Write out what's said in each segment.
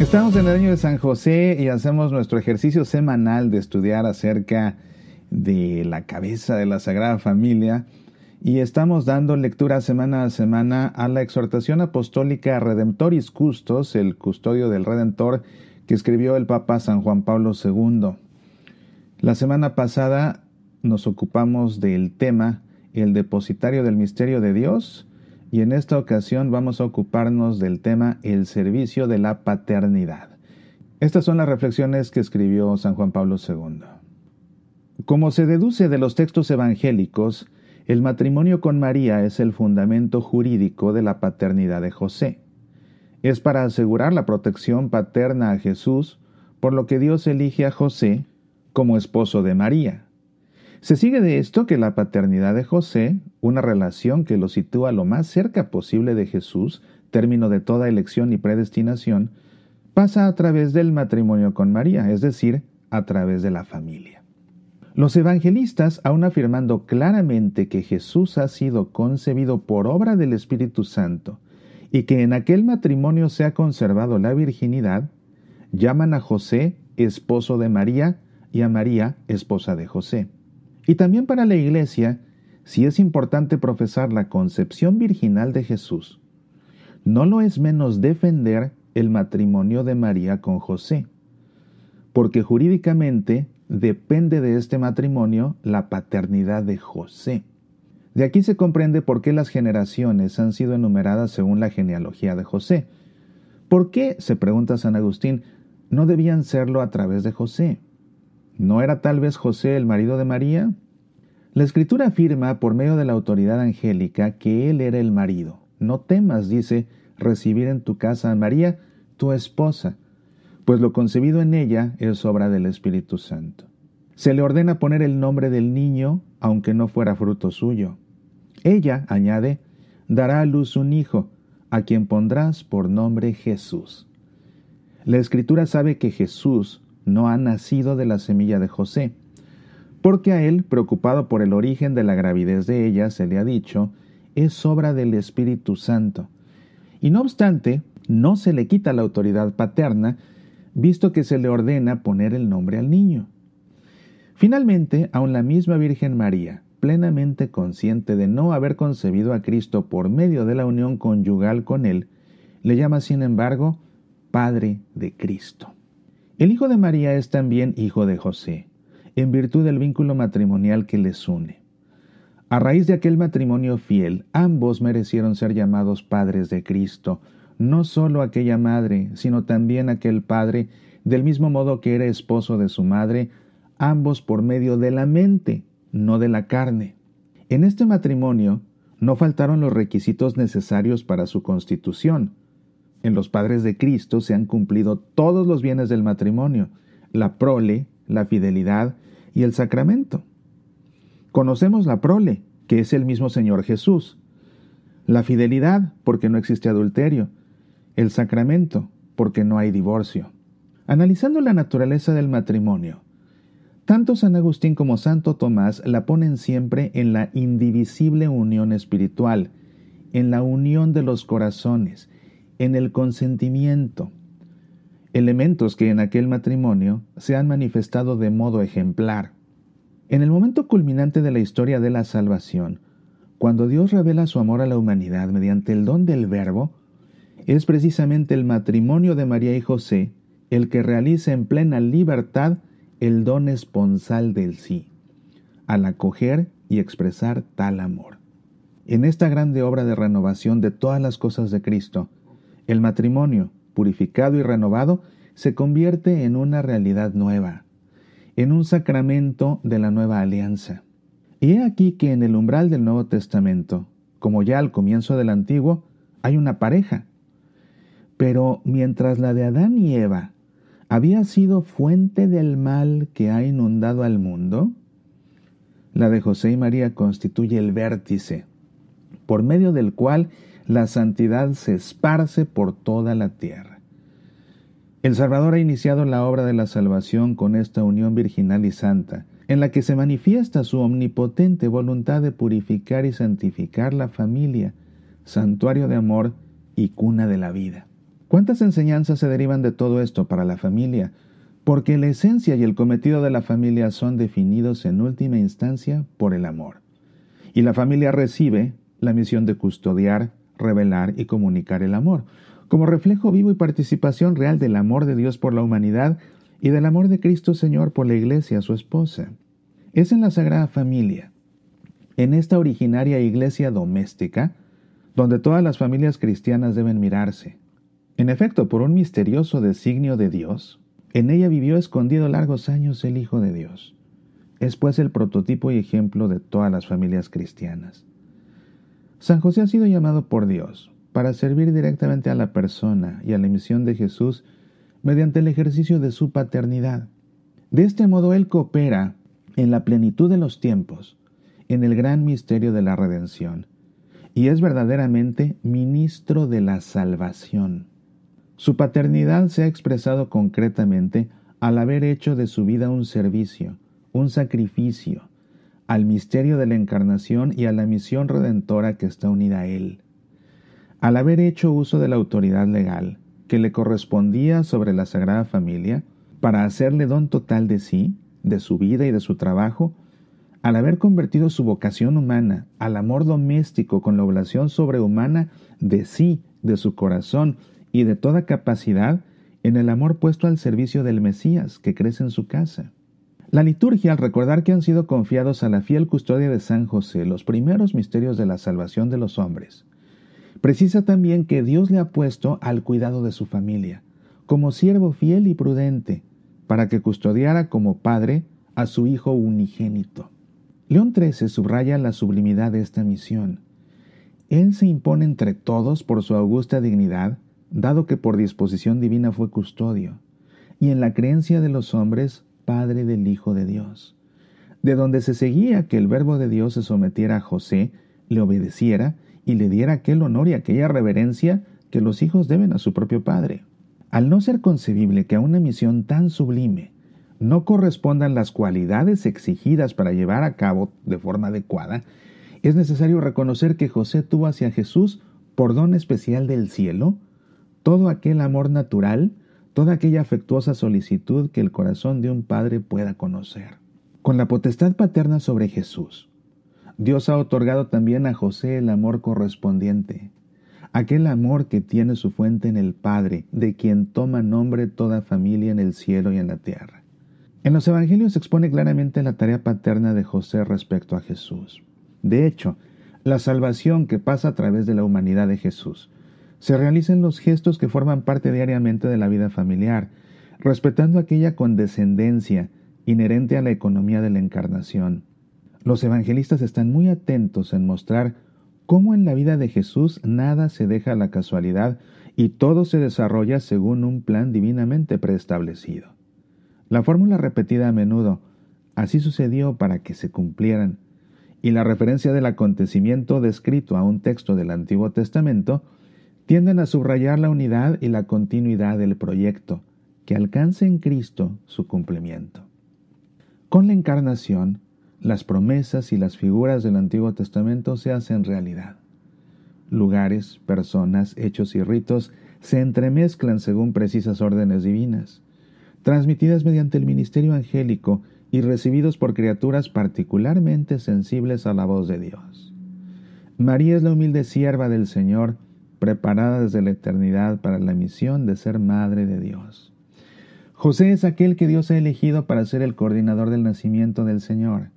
Estamos en el año de San José y hacemos nuestro ejercicio semanal de estudiar acerca de la cabeza de la Sagrada Familia y estamos dando lectura semana a semana a la exhortación apostólica Redemptoris Custos, el custodio del Redentor que escribió el Papa San Juan Pablo II. La semana pasada nos ocupamos del tema el depositario del misterio de Dios y en esta ocasión vamos a ocuparnos del tema el servicio de la paternidad. Estas son las reflexiones que escribió San Juan Pablo II. Como se deduce de los textos evangélicos, el matrimonio con María es el fundamento jurídico de la paternidad de José. Es para asegurar la protección paterna a Jesús, por lo que Dios elige a José como esposo de María. Se sigue de esto que la paternidad de José, una relación que lo sitúa lo más cerca posible de Jesús, término de toda elección y predestinación, pasa a través del matrimonio con María, es decir, a través de la familia. Los evangelistas, aun afirmando claramente que Jesús ha sido concebido por obra del Espíritu Santo y que en aquel matrimonio se ha conservado la virginidad, llaman a José esposo de María y a María esposa de José. Y también para la Iglesia, si es importante profesar la concepción virginal de Jesús. No lo es menos defender el matrimonio de María con José, porque jurídicamente depende de este matrimonio la paternidad de José. De aquí se comprende por qué las generaciones han sido enumeradas según la genealogía de José. ¿Por qué, se pregunta San Agustín, no debían serlo a través de José? ¿No era tal vez José el marido de María? La escritura afirma por medio de la autoridad angélica que él era el marido. No temas, dice, recibir en tu casa a María, tu esposa, pues lo concebido en ella es obra del Espíritu Santo. Se le ordena poner el nombre del niño, aunque no fuera fruto suyo. Ella, añade, dará a luz un hijo, a quien pondrás por nombre Jesús. La escritura sabe que Jesús no ha nacido de la semilla de José, porque a él, preocupado por el origen de la gravidez de ella, se le ha dicho, es obra del Espíritu Santo. Y no obstante, no se le quita la autoridad paterna, visto que se le ordena poner el nombre al niño. Finalmente, aun la misma Virgen María, plenamente consciente de no haber concebido a Cristo por medio de la unión conyugal con Él, le llama sin embargo Padre de Cristo. El Hijo de María es también hijo de José, en virtud del vínculo matrimonial que les une. A raíz de aquel matrimonio fiel, ambos merecieron ser llamados padres de Cristo, no solo aquella madre, sino también aquel padre, del mismo modo que era esposo de su madre, ambos por medio de la mente, no de la carne. En este matrimonio no faltaron los requisitos necesarios para su constitución, en los padres de Cristo se han cumplido todos los bienes del matrimonio, la prole, la fidelidad y el sacramento. Conocemos la prole, que es el mismo Señor Jesús, la fidelidad, porque no existe adulterio, el sacramento, porque no hay divorcio. Analizando la naturaleza del matrimonio, tanto San Agustín como Santo Tomás la ponen siempre en la indivisible unión espiritual, en la unión de los corazones, en el consentimiento, elementos que en aquel matrimonio se han manifestado de modo ejemplar. En el momento culminante de la historia de la salvación, cuando Dios revela su amor a la humanidad mediante el don del verbo, es precisamente el matrimonio de María y José el que realiza en plena libertad el don esponsal del sí, al acoger y expresar tal amor. En esta grande obra de renovación de todas las cosas de Cristo, el matrimonio, purificado y renovado, se convierte en una realidad nueva, en un sacramento de la nueva alianza. Y he aquí que en el umbral del Nuevo Testamento, como ya al comienzo del Antiguo, hay una pareja. Pero mientras la de Adán y Eva había sido fuente del mal que ha inundado al mundo, la de José y María constituye el vértice, por medio del cual la santidad se esparce por toda la tierra. El Salvador ha iniciado la obra de la salvación con esta unión virginal y santa, en la que se manifiesta su omnipotente voluntad de purificar y santificar la familia, santuario de amor y cuna de la vida. ¿Cuántas enseñanzas se derivan de todo esto para la familia? Porque la esencia y el cometido de la familia son definidos en última instancia por el amor. Y la familia recibe la misión de custodiar, revelar y comunicar el amor, como reflejo vivo y participación real del amor de Dios por la humanidad y del amor de Cristo Señor por la Iglesia, su esposa. Es en la Sagrada Familia, en esta originaria iglesia doméstica, donde todas las familias cristianas deben mirarse. En efecto, por un misterioso designio de Dios, en ella vivió escondido largos años el Hijo de Dios. Es pues el prototipo y ejemplo de todas las familias cristianas. San José ha sido llamado por Dios para servir directamente a la persona y a la misión de Jesús mediante el ejercicio de su paternidad. De este modo Él coopera en la plenitud de los tiempos, en el gran misterio de la redención, y es verdaderamente ministro de la salvación. Su paternidad se ha expresado concretamente al haber hecho de su vida un servicio, un sacrificio, al misterio de la encarnación y a la misión redentora que está unida a él. Al haber hecho uso de la autoridad legal que le correspondía sobre la Sagrada Familia, para hacerle don total de sí, de su vida y de su trabajo, al haber convertido su vocación humana al amor doméstico con la oblación sobrehumana de sí, de su corazón y de toda capacidad, en el amor puesto al servicio del Mesías que crece en su casa. La liturgia, al recordar que han sido confiados a la fiel custodia de San José los primeros misterios de la salvación de los hombres, precisa también que Dios le ha puesto al cuidado de su familia, como siervo fiel y prudente, para que custodiara como padre a su hijo unigénito. León XIII subraya la sublimidad de esta misión. Él se impone entre todos por su augusta dignidad, dado que por disposición divina fue custodio, y en la creencia de los hombres padre del Hijo de Dios, de donde se seguía que el Verbo de Dios se sometiera a José, le obedeciera y le diera aquel honor y aquella reverencia que los hijos deben a su propio padre. Al no ser concebible que a una misión tan sublime no correspondan las cualidades exigidas para llevar a cabo de forma adecuada, es necesario reconocer que José tuvo hacia Jesús, por don especial del cielo, todo aquel amor natural toda aquella afectuosa solicitud que el corazón de un padre pueda conocer. Con la potestad paterna sobre Jesús, Dios ha otorgado también a José el amor correspondiente, aquel amor que tiene su fuente en el Padre, de quien toma nombre toda familia en el cielo y en la tierra. En los Evangelios se expone claramente la tarea paterna de José respecto a Jesús. De hecho, la salvación que pasa a través de la humanidad de Jesús se realicen los gestos que forman parte diariamente de la vida familiar, respetando aquella condescendencia inherente a la economía de la encarnación. Los evangelistas están muy atentos en mostrar cómo en la vida de Jesús nada se deja a la casualidad y todo se desarrolla según un plan divinamente preestablecido. La fórmula repetida a menudo, así sucedió para que se cumplieran, y la referencia del acontecimiento descrito a un texto del Antiguo Testamento tienden a subrayar la unidad y la continuidad del proyecto, que alcance en Cristo su cumplimiento. Con la encarnación, las promesas y las figuras del Antiguo Testamento se hacen realidad. Lugares, personas, hechos y ritos se entremezclan según precisas órdenes divinas, transmitidas mediante el ministerio angélico y recibidos por criaturas particularmente sensibles a la voz de Dios. María es la humilde sierva del Señor, preparada desde la eternidad para la misión de ser madre de Dios. José es aquel que Dios ha elegido para ser el coordinador del nacimiento del Señor,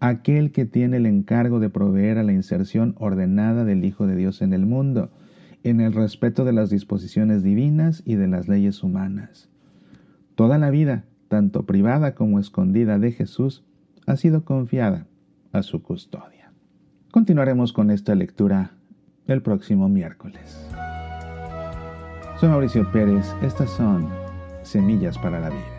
aquel que tiene el encargo de proveer a la inserción ordenada del Hijo de Dios en el mundo, en el respeto de las disposiciones divinas y de las leyes humanas. Toda la vida, tanto privada como escondida de Jesús, ha sido confiada a su custodia. Continuaremos con esta lectura el próximo miércoles. Soy Mauricio Pérez, estas son Semillas para la Vida.